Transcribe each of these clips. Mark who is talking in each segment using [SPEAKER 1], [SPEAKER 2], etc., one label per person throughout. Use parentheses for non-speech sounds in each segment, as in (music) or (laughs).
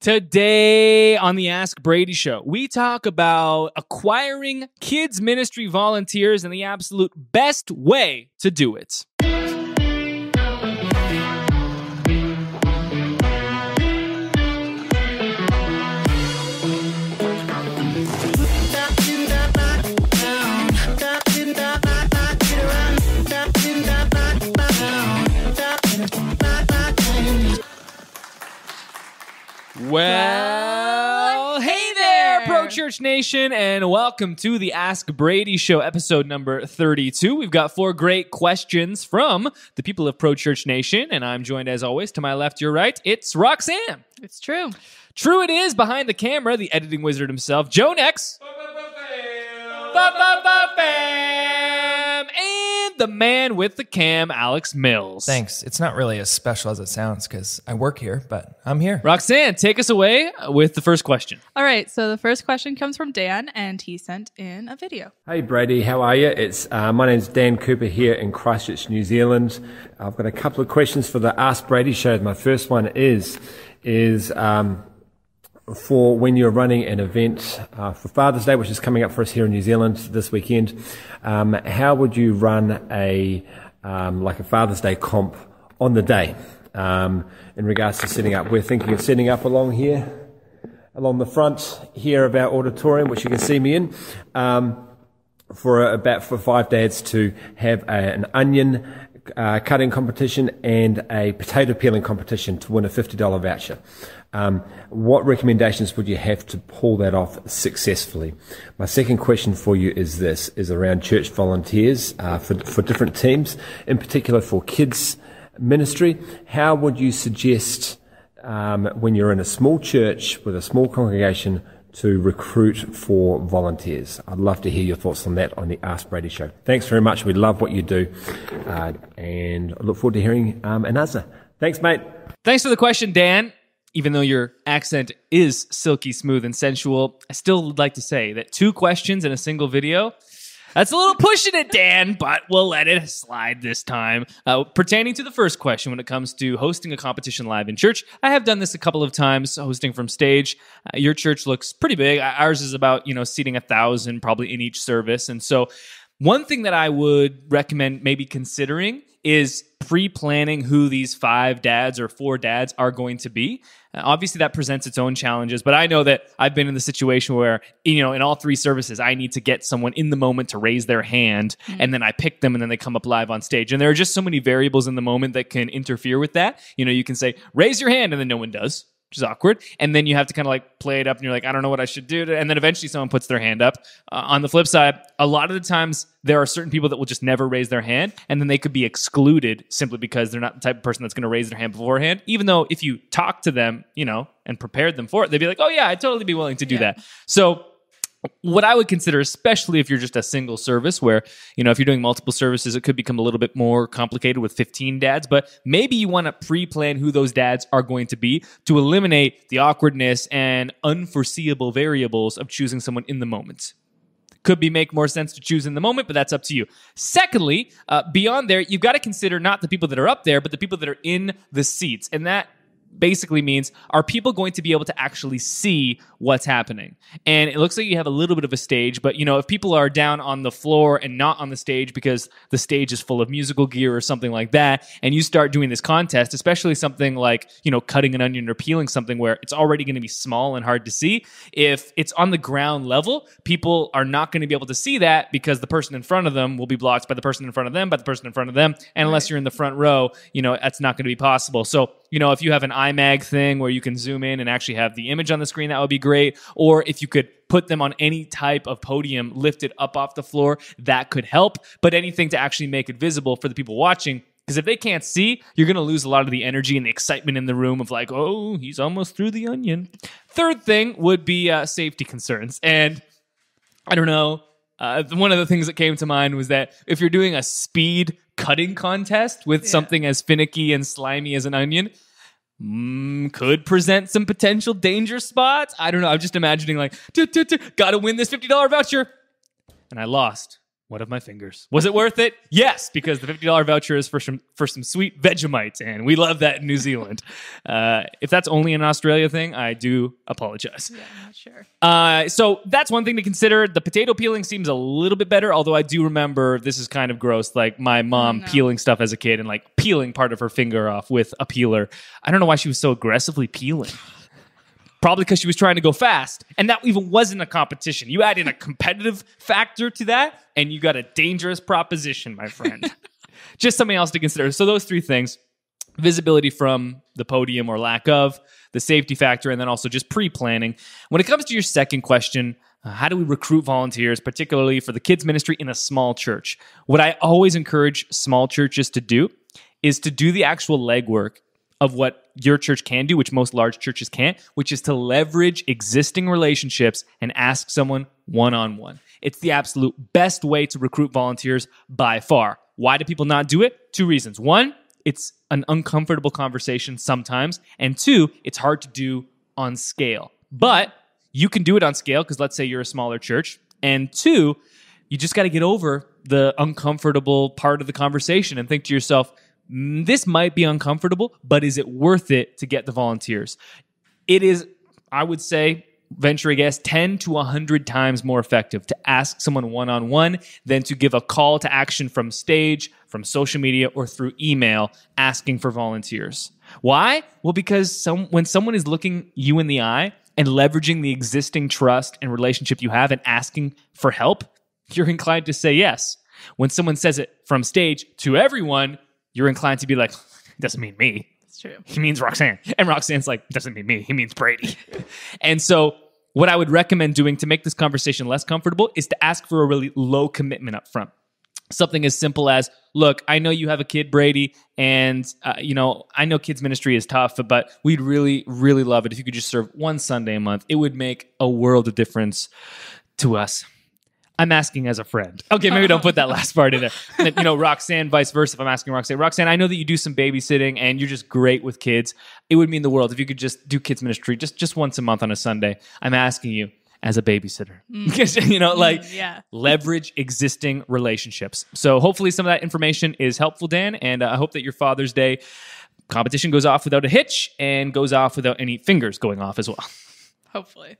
[SPEAKER 1] Today on the Ask Brady Show, we talk about acquiring kids' ministry volunteers and the absolute best way to do it. Well, well hey, hey there, there, Pro Church Nation, and welcome to the Ask Brady Show, episode number 32. We've got four great questions from the people of Pro Church Nation, and I'm joined as always to my left, your right, it's Roxanne. It's true. True it is behind the camera, the editing wizard himself, Joe Nex the man with the cam, Alex Mills. Thanks. It's not really as special as it sounds because I work here, but I'm here. Roxanne, take us away with the first question.
[SPEAKER 2] All right. So the first question comes from Dan, and he sent in a video.
[SPEAKER 3] Hey, Brady. How are you? It's uh, My name's Dan Cooper here in Christchurch, New Zealand. I've got a couple of questions for the Ask Brady show. My first one is, is um, for when you're running an event uh, for Father's Day, which is coming up for us here in New Zealand this weekend. Um, how would you run a um, like a Father's Day comp on the day um, in regards to setting up? We're thinking of setting up along here, along the front here of our auditorium, which you can see me in. Um, for about for five dads to have a, an onion uh, cutting competition and a potato peeling competition to win a $50 voucher. Um, what recommendations would you have to pull that off successfully? My second question for you is this, is around church volunteers uh, for, for different teams, in particular for kids ministry. How would you suggest um, when you're in a small church with a small congregation to recruit for volunteers. I'd love to hear your thoughts on that on the Ask Brady Show. Thanks very much. We love what you do, uh, and I look forward to hearing um, an answer.
[SPEAKER 1] Thanks, mate. Thanks for the question, Dan. Even though your accent is silky smooth and sensual, I still would like to say that two questions in a single video that's a little pushing it, Dan, but we'll let it slide this time. Uh, pertaining to the first question, when it comes to hosting a competition live in church, I have done this a couple of times, hosting from stage. Uh, your church looks pretty big. Ours is about you know seating a thousand probably in each service, and so one thing that I would recommend maybe considering is pre planning who these five dads or four dads are going to be. Uh, obviously, that presents its own challenges, but I know that I've been in the situation where, you know, in all three services, I need to get someone in the moment to raise their hand, mm-hmm. and then I pick them, and then they come up live on stage. And there are just so many variables in the moment that can interfere with that. You know, you can say, raise your hand, and then no one does is awkward. And then you have to kind of like play it up and you're like, I don't know what I should do. and then eventually someone puts their hand up. Uh, on the flip side, a lot of the times there are certain people that will just never raise their hand and then they could be excluded simply because they're not the type of person that's going to raise their hand beforehand. Even though if you talk to them, you know, and prepared them for it, they'd be like, oh yeah, I'd totally be willing to do yeah. that. So what I would consider, especially if you're just a single service, where, you know, if you're doing multiple services, it could become a little bit more complicated with 15 dads, but maybe you want to pre plan who those dads are going to be to eliminate the awkwardness and unforeseeable variables of choosing someone in the moment. Could be make more sense to choose in the moment, but that's up to you. Secondly, uh, beyond there, you've got to consider not the people that are up there, but the people that are in the seats. And that basically means are people going to be able to actually see what's happening? And it looks like you have a little bit of a stage, but you know, if people are down on the floor and not on the stage because the stage is full of musical gear or something like that, and you start doing this contest, especially something like, you know, cutting an onion or peeling something where it's already going to be small and hard to see, if it's on the ground level, people are not going to be able to see that because the person in front of them will be blocked by the person in front of them, by the person in front of them, and unless you're in the front row, you know, that's not going to be possible. So, you know, if you have an iMag thing where you can zoom in and actually have the image on the screen, that would be great. Or if you could put them on any type of podium lifted up off the floor, that could help. But anything to actually make it visible for the people watching, because if they can't see, you're going to lose a lot of the energy and the excitement in the room of like, oh, he's almost through the onion. Third thing would be uh, safety concerns. And I don't know. Uh, one of the things that came to mind was that if you're doing a speed cutting contest with yeah. something as finicky and slimy as an onion, mm, could present some potential danger spots. I don't know. I'm just imagining like, gotta win this $50 voucher. And I lost one of my fingers. Was it worth it? Yes, because the $50 voucher is for some, for some sweet Vegemites, and we love that in New Zealand. (laughs) Uh, if that's only an Australia thing, I do apologize. Yeah, I'm not sure. Uh, so that's one thing to consider. The potato peeling seems a little bit better, although I do remember this is kind of gross. Like my mom no. peeling stuff as a kid and like peeling part of her finger off with a peeler. I don't know why she was so aggressively peeling. (laughs) probably because she was trying to go fast. And that even wasn't a competition. You add in a competitive factor to that, and you got a dangerous proposition, my friend. (laughs) Just something else to consider. So, those three things visibility from the podium or lack of, the safety factor, and then also just pre planning. When it comes to your second question, uh, how do we recruit volunteers, particularly for the kids' ministry in a small church? What I always encourage small churches to do is to do the actual legwork of what your church can do, which most large churches can't, which is to leverage existing relationships and ask someone one on one. It's the absolute best way to recruit volunteers by far. Why do people not do it? Two reasons. One, it's an uncomfortable conversation sometimes. And two, it's hard to do on scale. But you can do it on scale because let's say you're a smaller church. And two, you just got to get over the uncomfortable part of the conversation and think to yourself, Mm, this might be uncomfortable, but is it worth it to get the volunteers? It is, I would say, venture a guess 10 to 100 times more effective to ask someone one on one than to give a call to action from stage, from social media, or through email asking for volunteers. Why? Well, because some, when someone is looking you in the eye and leveraging the existing trust and relationship you have and asking for help, you're inclined to say yes. When someone says it from stage to everyone, you're inclined to be like, it doesn't mean me. It's true. He means Roxanne. And Roxanne's like, doesn't mean me. He means Brady. (laughs) and so what I would recommend doing to make this conversation less comfortable is to ask for a really low commitment up front. Something as simple as, look, I know you have a kid, Brady, and uh, you know I know kids ministry is tough, but we'd really, really love it if you could just serve one Sunday a month. It would make a world of difference to us. I'm asking as a friend. Okay, maybe don't put that last part in there. you know, Roxanne, vice versa. If I'm asking Roxanne, Roxanne, I know that you do some babysitting and you're just great with kids. It would mean the world if you could just do kids ministry just just once a month on a Sunday. I'm asking you as a babysitter. Mm. (laughs) you know, mm, like yeah. leverage existing relationships. So hopefully some of that information is helpful, Dan. And uh, I hope that your Father's Day competition goes off without a hitch and goes off without any fingers going off as well.
[SPEAKER 2] Hopefully.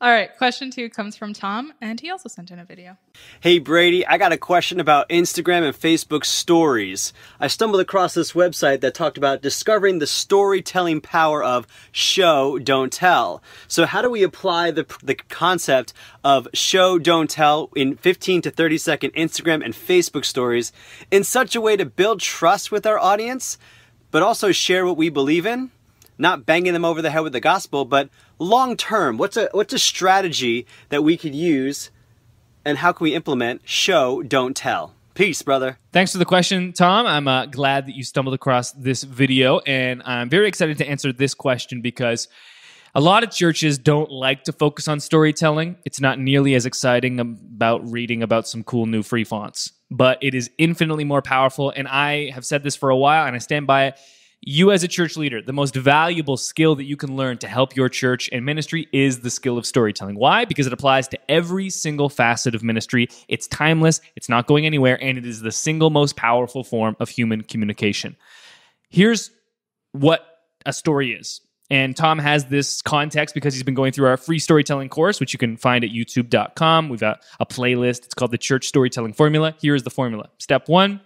[SPEAKER 2] All right, question two comes from Tom, and he also sent in a video.
[SPEAKER 1] Hey Brady, I got a question about Instagram and Facebook stories. I stumbled across this website that talked about discovering the storytelling power of show, don't tell. So how do we apply the, the concept of show, don't tell in 15 to 30 second Instagram and Facebook stories in such a way to build trust with our audience, but also share what we believe in? not banging them over the head with the gospel, but long term, what's a what's a strategy that we could use and how can we implement show don't tell? Peace, brother. Thanks for the question, Tom. I'm uh, glad that you stumbled across this video and I'm very excited to answer this question because a lot of churches don't like to focus on storytelling. It's not nearly as exciting about reading about some cool new free fonts, but it is infinitely more powerful. And I have said this for a while and I stand by it you as a church leader, the most valuable skill that you can learn to help your church and ministry is the skill of storytelling. Why? Because it applies to every single facet of ministry. It's timeless, it's not going anywhere, and it is the single most powerful form of human communication. Here's what a story is. And Tom has this context because he's been going through our free storytelling course, which you can find at youtube.com. We've got a playlist. It's called the Church Storytelling Formula. Here is the formula. Step one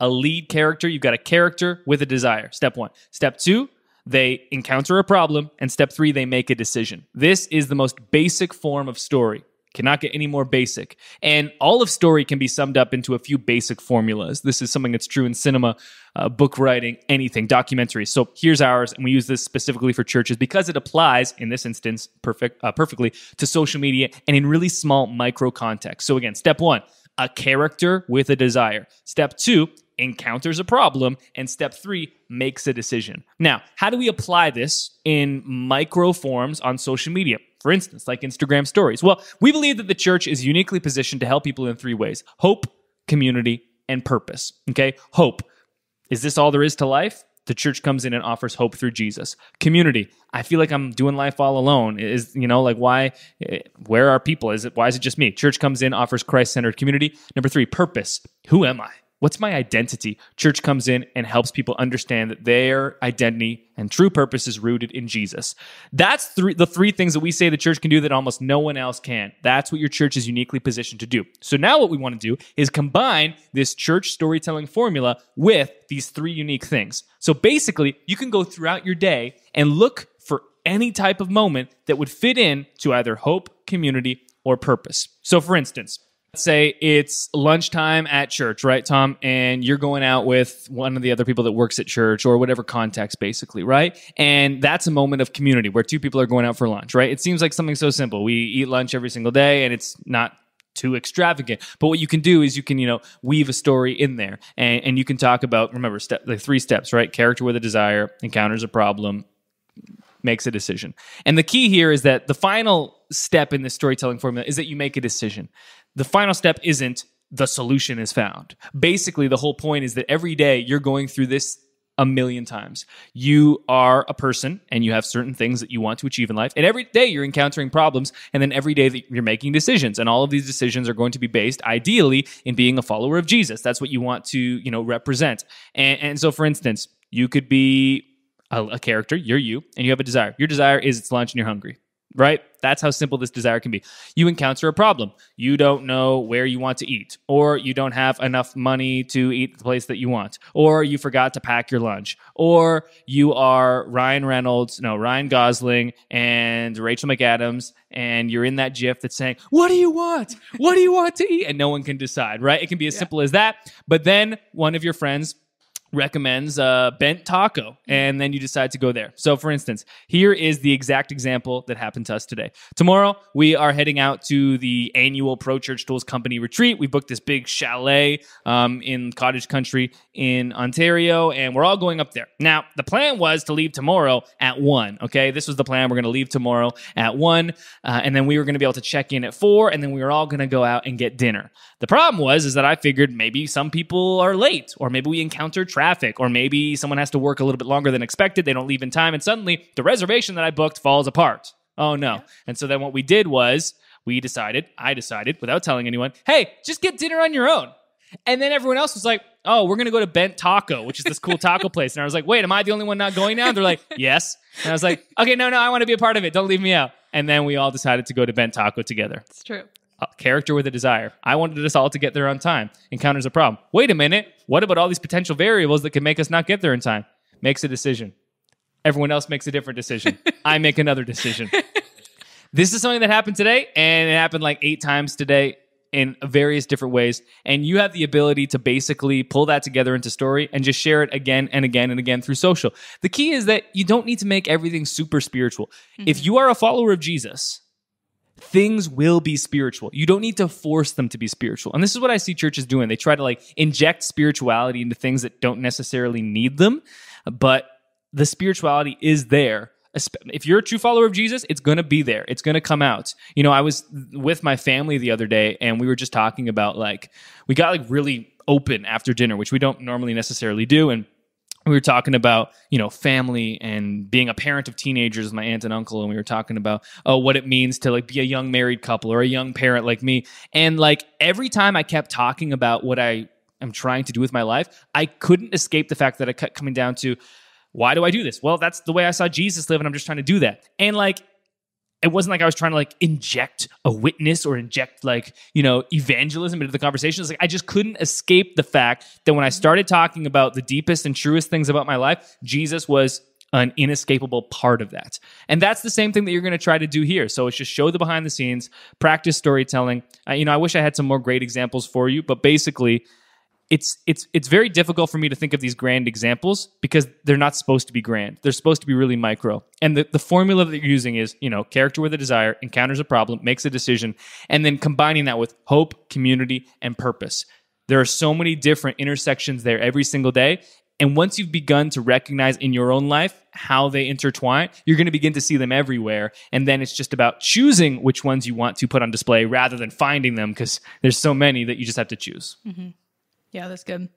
[SPEAKER 1] a lead character. You've got a character with a desire. Step one. Step two, they encounter a problem. And step three, they make a decision. This is the most basic form of story. Cannot get any more basic. And all of story can be summed up into a few basic formulas. This is something that's true in cinema, uh, book writing, anything, documentaries. So here's ours, and we use this specifically for churches because it applies, in this instance, perfect, uh, perfectly to social media and in really small micro context. So again, step one, a character with a desire. Step two, encounters a problem, and step three, makes a decision. Now, how do we apply this in micro forms on social media? For instance, like Instagram stories. Well, we believe that the church is uniquely positioned to help people in three ways hope, community, and purpose. Okay? Hope. Is this all there is to life? the church comes in and offers hope through Jesus. Community. I feel like I'm doing life all alone. Is you know like why? Where are people? Is it why is it just me? Church comes in, offers Christ-centered community. Number three, purpose. Who am I? What's my identity? Church comes in and helps people understand that their identity and true purpose is rooted in Jesus. That's three, the three things that we say the church can do that almost no one else can. That's what your church is uniquely positioned to do. So now what we want to do is combine this church storytelling formula with these three unique things. So basically, you can go throughout your day and look for any type of moment that would fit in to either hope, community, or purpose. So for instance, Let's say it's lunchtime at church, right, Tom? And you're going out with one of the other people that works at church or whatever context, basically, right? And that's a moment of community where two people are going out for lunch, right? It seems like something so simple. We eat lunch every single day and it's not too extravagant. But what you can do is you can, you know, weave a story in there and, and you can talk about, remember, step, the three steps, right? Character with a desire, encounters a problem, makes a decision. And the key here is that the final step in this storytelling formula is that you make a decision the final step isn't the solution is found. Basically, the whole point is that every day you're going through this a million times. You are a person and you have certain things that you want to achieve in life. And every day you're encountering problems. And then every day that you're making decisions. And all of these decisions are going to be based ideally in being a follower of Jesus. That's what you want to, you know, represent. And, and so, for instance, you could be a, a character, you're you, and you have a desire. Your desire is it's lunch and you're hungry right? That's how simple this desire can be. You encounter a problem. You don't know where you want to eat, or you don't have enough money to eat the place that you want, or you forgot to pack your lunch, or you are Ryan Reynolds, no, Ryan Gosling and Rachel McAdams, and you're in that GIF that's saying, What do you want? What do you want to eat? And no one can decide, right? It can be as yeah. simple as that. But then one of your friends recommends a uh, bent taco, and then you decide to go there. So, for instance, here is the exact example that happened to us today. Tomorrow, we are heading out to the annual Pro Church Tools Company retreat. We booked this big chalet um, in cottage country in Ontario, and we're all going up there. Now, the plan was to leave tomorrow at one. Okay, this was the plan. We're going to leave tomorrow at one, uh, and then we were going to be able to check in at four, and then we were all going to go out and get dinner. The problem was is that I figured maybe some people are late, or maybe we encounter traffic, or maybe someone has to work a little bit longer than expected. They don't leave in time, and suddenly the reservation that I booked falls apart. Oh no. And so then what we did was we decided, I decided without telling anyone, hey, just get dinner on your own. And then everyone else was like, oh, we're going to go to Bent Taco, which is this cool taco (laughs) place. And I was like, wait, am I the only one not going now? And they're like, (laughs) yes. And I was like, okay, no, no, I want to be a part of it. Don't leave me out. And then we all decided to go to Bent Taco together. It's true a character with a desire. I wanted us all to get there on time. Encounters a problem. Wait a minute. What about all these potential variables that can make us not get there in time? Makes a decision. Everyone else makes a different decision. (laughs) I make another decision. This is something that happened today, and it happened like eight times today in various different ways. And you have the ability to basically pull that together into story and just share it again and again and again through social. The key is that you don't need to make everything super spiritual. Mm-hmm. If you are a follower of Jesus, things will be spiritual. You don't need to force them to be spiritual. And this is what I see churches doing. They try to like inject spirituality into things that don't necessarily need them, but the spirituality is there. If you're a true follower of Jesus, it's going to be there. It's going to come out. You know, I was with my family the other day and we were just talking about like, we got like really open after dinner, which we don't normally necessarily do. And we were talking about you know family and being a parent of teenagers my aunt and uncle and we were talking about oh what it means to like be a young married couple or a young parent like me and like every time i kept talking about what i am trying to do with my life i couldn't escape the fact that i kept coming down to why do i do this well that's the way i saw jesus live and i'm just trying to do that and like it wasn't like I was trying to like inject a witness or inject like, you know, evangelism into the conversation. It's like I just couldn't escape the fact that when I started talking about the deepest and truest things about my life, Jesus was an inescapable part of that. And that's the same thing that you're going to try to do here. So it's just show the behind the scenes, practice storytelling. Uh, you know, I wish I had some more great examples for you, but basically, it's it's it's very difficult for me to think of these grand examples because they're not supposed to be grand. They're supposed to be really micro. And the, the formula that you're using is, you know, character with a desire, encounters a problem, makes a decision, and then combining that with hope, community, and purpose. There are so many different intersections there every single day. And once you've begun to recognize in your own life how they intertwine, you're going to begin to see them everywhere. And then it's just about choosing which ones you want to put on display rather than finding them because there's so many that you just have to choose.
[SPEAKER 2] Mm-hmm. Yeah, that's good.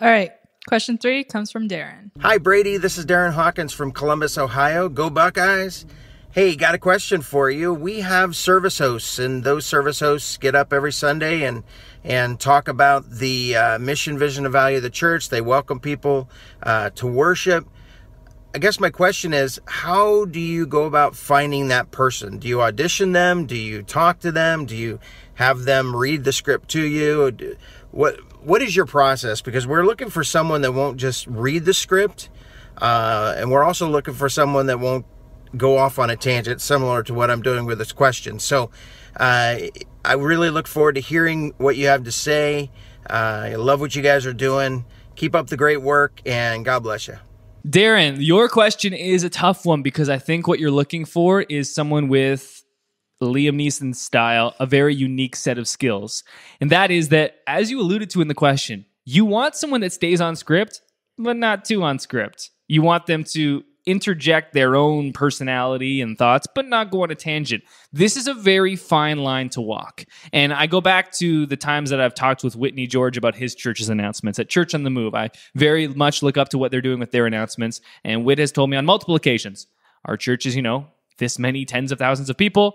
[SPEAKER 2] All right. Question three comes from Darren.
[SPEAKER 3] Hi, Brady. This is Darren Hawkins from Columbus, Ohio. Go Buckeyes. Hey, got a question for you. We have service hosts, and those service hosts get up every Sunday and and talk about the uh, mission, vision, and value of the church. They welcome people uh, to worship. I guess my question is, how do you go about finding that person? Do you audition them? Do you talk to them? Do you have them read the script to you? what what is your process? Because we're looking for someone that won't just read the script, uh, and we're also looking for someone that won't go off on a tangent similar to what I'm doing with this question. So uh, I really look forward to hearing what you have to say. Uh, I love what you guys are doing. Keep up the great work, and God bless you.
[SPEAKER 1] Darren, your question is a tough one because I think what you're looking for is someone with Liam Neeson style, a very unique set of skills. And that is that, as you alluded to in the question, you want someone that stays on script, but not too on script. You want them to interject their own personality and thoughts, but not go on a tangent. This is a very fine line to walk. And I go back to the times that I've talked with Whitney George about his church's announcements at Church on the Move. I very much look up to what they're doing with their announcements. And Whit has told me on multiple occasions our church is, you know, this many tens of thousands of people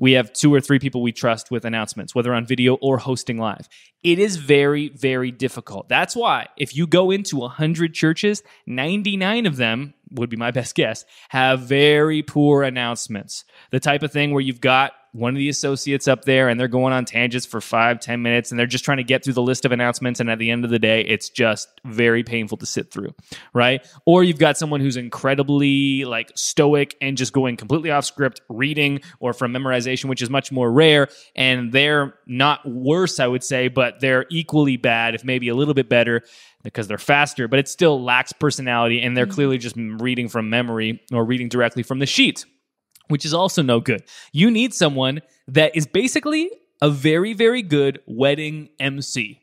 [SPEAKER 1] we have two or three people we trust with announcements, whether on video or hosting live. It is very, very difficult. That's why if you go into 100 churches, 99 of them would be my (laughs) best guess, have very poor announcements. The type of thing where you've got one of the associates up there and they're going on tangents for five, ten minutes and they're just trying to get through the list of announcements. And at the end of the day, it's just very painful to sit through, right? Or you've got someone who's incredibly like stoic and just going completely off script reading or from memorization, which is much more rare. And they're not worse, I would say, but they're equally bad, if maybe a little bit better because they're faster, but it still lacks personality and they're mm-hmm. clearly just reading from memory or reading directly from the sheet, which is also no good. You need someone that is basically a very, very good wedding MC.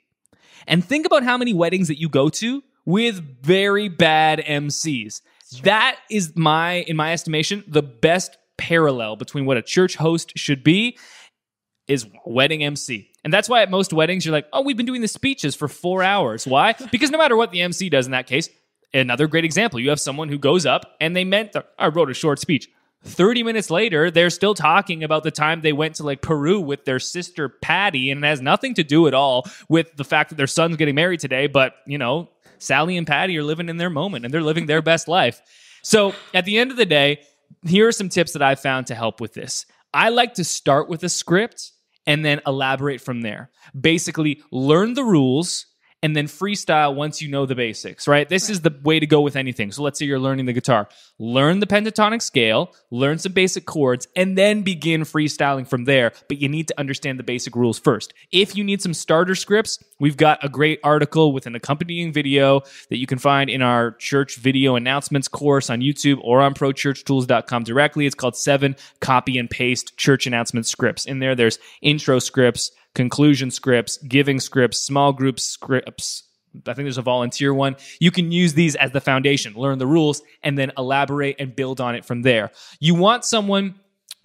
[SPEAKER 1] And think about how many weddings that you go to with very bad MCs. That is my, in my estimation, the best parallel between what a church host should be is wedding MC. And that's why at most weddings, you're like, oh, we've been doing the speeches for four hours. Why? (laughs) Because no matter what the MC does in that case, another great example, you have someone who goes up and they meant, the, I wrote a short speech. 30 minutes later, they're still talking about the time they went to like Peru with their sister Patty, and it has nothing to do at all with the fact that their son's getting married today. But, you know, Sally and Patty are living in their moment and they're living their best (laughs) life. So at the end of the day, here are some tips that I found to help with this. I like to start with a script and then elaborate from there. Basically, learn the rules and then freestyle once you know the basics, right? This right. is the way to go with anything. So let's say you're learning the guitar. Learn the pentatonic scale, learn some basic chords, and then begin freestyling from there. But you need to understand the basic rules first. If you need some starter scripts, we've got a great article with an accompanying video that you can find in our church video announcements course on YouTube or on prochurchtools.com directly. It's called Seven Copy and Paste Church Announcement Scripts. In there, there's intro scripts conclusion scripts, giving scripts, small group scripts. I think there's a volunteer one. You can use these as the foundation, learn the rules, and then elaborate and build on it from there. You want someone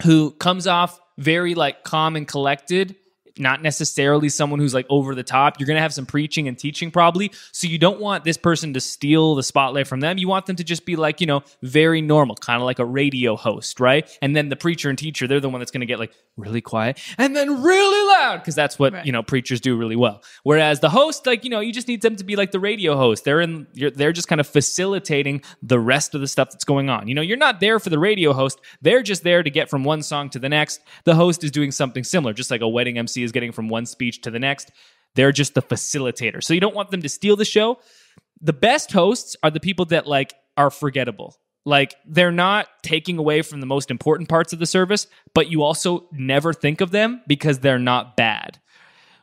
[SPEAKER 1] who comes off very like calm and collected not necessarily someone who's like over the top. You're going to have some preaching and teaching probably. So you don't want this person to steal the spotlight from them. You want them to just be like, you know, very normal, kind of like a radio host, right? And then the preacher and teacher, they're the one that's going to get like really quiet and then really loud because that's what, right. you know, preachers do really well. Whereas the host, like, you know, you just need them to be like the radio host. They're in they're just kind of facilitating the rest of the stuff that's going on. You know, you're not there for the radio host. They're just there to get from one song to the next. The host is doing something similar, just like a wedding MC is getting from one speech to the next. They're just the facilitator. So you don't want them to steal the show. The best hosts are the people that like are forgettable. Like they're not taking away from the most important parts of the service, but you also never think of them because they're not bad.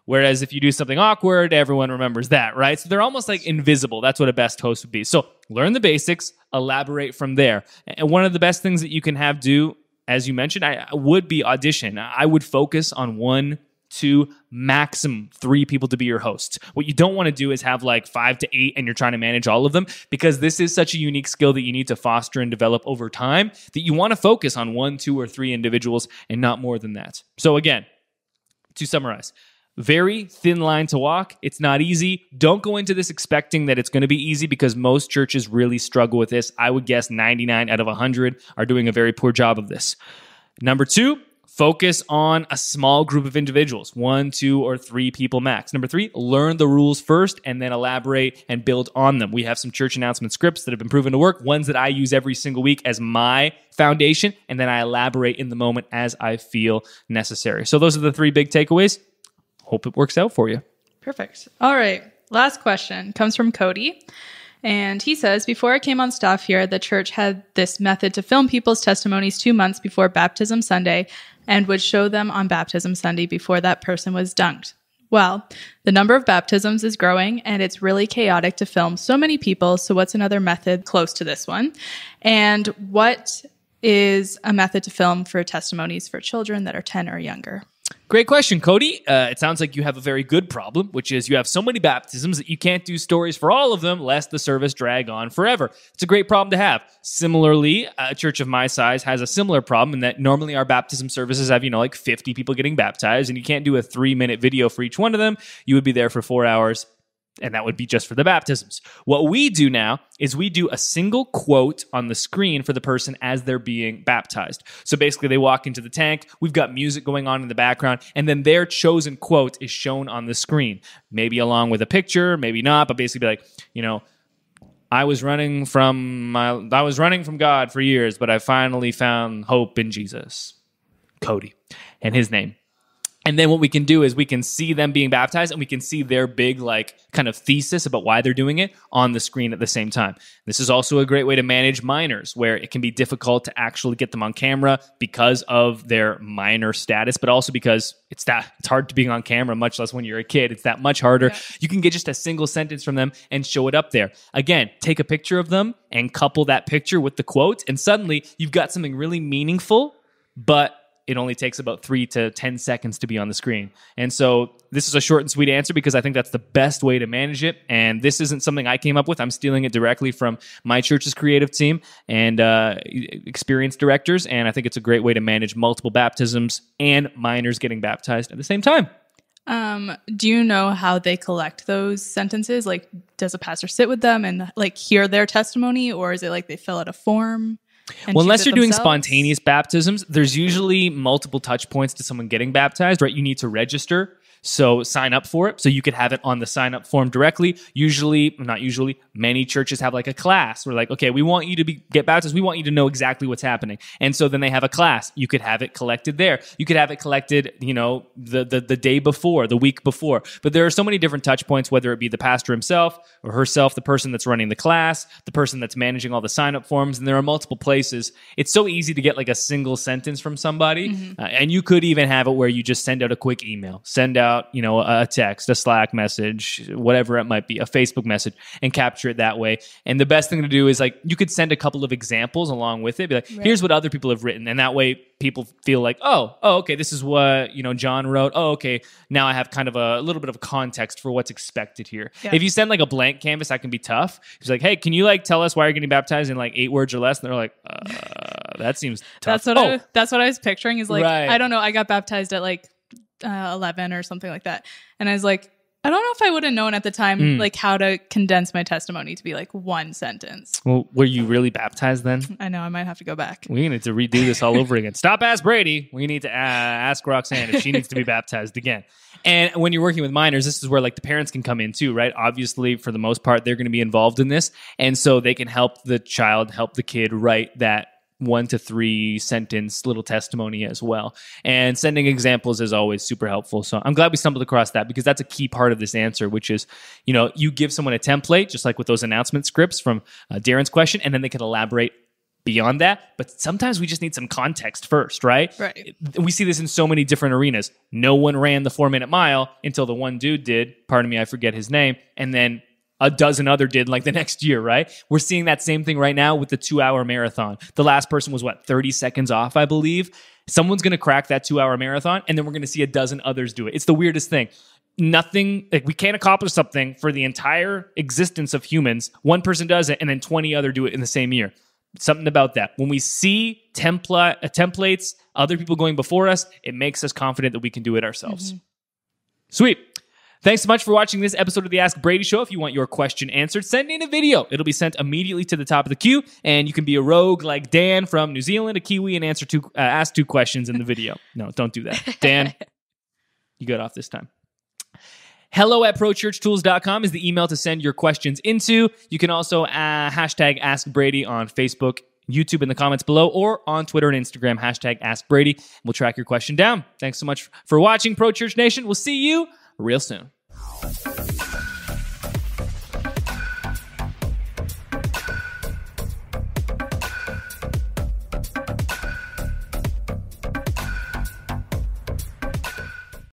[SPEAKER 1] Whereas if you do something awkward, everyone remembers that, right? So they're almost like invisible. That's what a best host would be. So learn the basics, elaborate from there. And one of the best things that you can have do, as you mentioned, I would be audition. I would focus on one to maximum three people to be your hosts. What you don't want to do is have like five to eight and you're trying to manage all of them because this is such a unique skill that you need to foster and develop over time that you want to focus on one, two, or three individuals and not more than that. So, again, to summarize, very thin line to walk. It's not easy. Don't go into this expecting that it's going to be easy because most churches really struggle with this. I would guess 99 out of 100 are doing a very poor job of this. Number two, Focus on a small group of individuals, one, two, or three people max. Number three, learn the rules first and then elaborate and build on them. We have some church announcement scripts that have been proven to work, ones that I use every single week as my foundation, and then I elaborate in the moment as I feel necessary. So those are the three big takeaways. Hope it works out for you.
[SPEAKER 2] Perfect. All right. Last question comes from Cody. And he says, Before I came on staff here, the church had this method to film people's testimonies two months before Baptism Sunday and would show them on baptism Sunday before that person was dunked. Well, the number of baptisms is growing and it's really chaotic to film so many people. So, what's another method close to this one? And what is a method to film for testimonies for children that are 10 or younger?
[SPEAKER 1] Great question, Cody. Uh, it sounds like you have a very good problem, which is you have so many baptisms that you can't do stories for all of them, lest the service drag on forever. It's a great problem to have. Similarly, uh, a church of my size has a similar problem in that normally our baptism services have, you know, like 50 people getting baptized, and you can't do a three minute video for each one of them. You would be there for four hours and that would be just for the baptisms. What we do now is we do a single quote on the screen for the person as they're being baptized. So basically, they walk into the tank, we've got music going on in the background, and then their chosen quote is shown on the screen, maybe along with a picture, maybe not, but basically, like, you know, I was running from my, I was running from God for years, but I finally found hope in Jesus. Cody. And his name and then what we can do is we can see them being baptized and we can see their big, like, kind of thesis about why they're doing it on the screen at the same time. This is also a great way to manage minors where it can be difficult to actually get them on camera because of their minor status, but also because it's that it's hard to be on camera, much less when you're a kid. It's that much harder. Yeah. You can get just a single sentence from them and show it up there. Again, take a picture of them and couple that picture with the quote, and suddenly you've got something really meaningful, but it only takes about three to 10 seconds to be on the screen. And so this is a short and sweet answer because I think that's the best way to manage it. And this isn't something I came up with. I'm stealing it directly from my church's creative team and uh, experienced directors. And I think it's a great way to manage multiple baptisms and minors getting baptized at the same time.
[SPEAKER 2] Um, do you know how they collect those sentences? Like, does a pastor sit with them and like hear their testimony, or is it like they fill out a form? well, unless you're themselves. doing
[SPEAKER 1] spontaneous baptisms, there's usually multiple touch points to someone getting baptized, right? You need to register so sign up for it. So you could have it on the sign up form directly. Usually, not usually, many churches have like a class We're like, okay, we want you to be get baptized. We want you to know exactly what's happening. And so then they have a class. You could have it collected there. You could have it collected, you know, the the, the day before, the week before. But there are so many different touch points, whether it be the pastor himself or herself, the person that's running the class, the person that's managing all the sign up forms, and there are multiple places. It's so easy to get like a single sentence from somebody. Mm-hmm. Uh, and you could even have it where you just send out a quick email. Send out out, you know, a text, a Slack message, whatever it might be, a Facebook message, and capture it that way. And the best thing to do is like you could send a couple of examples along with it. Be like, right. here's what other people have written, and that way people feel like, oh, oh, okay, this is what you know John wrote. Oh, okay, now I have kind of a, a little bit of context for what's expected here. Yeah. If you send like a blank canvas, that can be tough. It's like, hey, can you like tell us why you're getting baptized in like eight words or less? And they're like, uh, that seems tough. that's what oh. I,
[SPEAKER 2] that's what I was picturing. Is like, right. I don't know, I got baptized at like uh, 11 or something like that. And I was like, I don't know if I would have known at the time, mm. like how to condense my testimony to be like one sentence.
[SPEAKER 1] Well, were you really baptized then?
[SPEAKER 2] I know I might have to go back.
[SPEAKER 1] We need to redo this all over again. Stop, ask Brady. We need to uh, ask Roxanne if she needs to be baptized again. And when you're working with minors, this is where like the parents can come in too, right? Obviously, for the most part, they're going to be involved in this, and so they can help the child, help the kid write that one to three sentence little testimony as well. And sending examples is always super helpful. So I'm glad we stumbled across that because that's a key part of this answer, which is, you know, you give someone a template, just like with those announcement scripts from uh, Darren's question, and then they can elaborate beyond that. But sometimes we just need some context first, right? Right. We see this in so many different arenas. No one ran the four minute mile until the one dude did. Pardon me, I forget his name. And then a dozen other did like the (laughs) next year, right? We're seeing that same thing right now with the two hour marathon. The last person was what, 30 seconds off, I believe. Someone's going to crack that two hour marathon, and then we're going to see a dozen others do it. It's the weirdest thing. Nothing, like we can't accomplish something for the entire existence of humans. One person does it, and then 20 other do it in the same year. Something about that. When we see template, uh, templates, other people going before us, it makes us confident that we can do it ourselves. Mm-hmm. Sweet. Thanks so much for watching this episode of the Ask Brady Show. If you want your question answered, send in a video. It'll be sent immediately to the top of the queue, and you can be a rogue like Dan from New Zealand, a Kiwi, and answer two uh, ask two questions in the video. (laughs) no, don't do that, Dan. you got off this time. Hello at prochurchtools.com is the email to send your questions into. You can also uh, hashtag Ask Brady on Facebook, YouTube, in the comments below, or on Twitter and Instagram, hashtag Ask Brady. We'll track your question down. Thanks so much for watching, Pro Church Nation. We'll see you real soon.